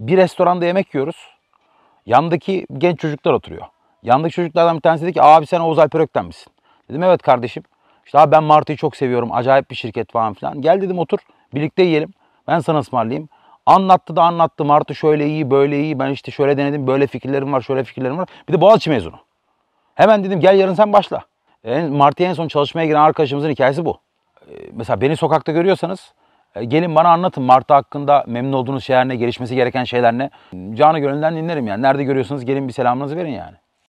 bir restoranda yemek yiyoruz. Yandaki genç çocuklar oturuyor. Yandaki çocuklardan bir tanesi dedi ki abi sen Oğuz Alper Ökten misin? Dedim evet kardeşim. İşte abi ben Martı'yı çok seviyorum. Acayip bir şirket falan filan. Gel dedim otur birlikte yiyelim. Ben sana ısmarlayayım. Anlattı da anlattı. Martı şöyle iyi böyle iyi. Ben işte şöyle denedim. Böyle fikirlerim var şöyle fikirlerim var. Bir de Boğaziçi mezunu. Hemen dedim gel yarın sen başla. Martı'ya en son çalışmaya giren arkadaşımızın hikayesi bu. Ee, mesela beni sokakta görüyorsanız e, gelin bana anlatın Mart'a hakkında memnun olduğunuz şeyler ne, gelişmesi gereken şeyler ne? Canı gönülden dinlerim yani. Nerede görüyorsunuz gelin bir selamınızı verin yani.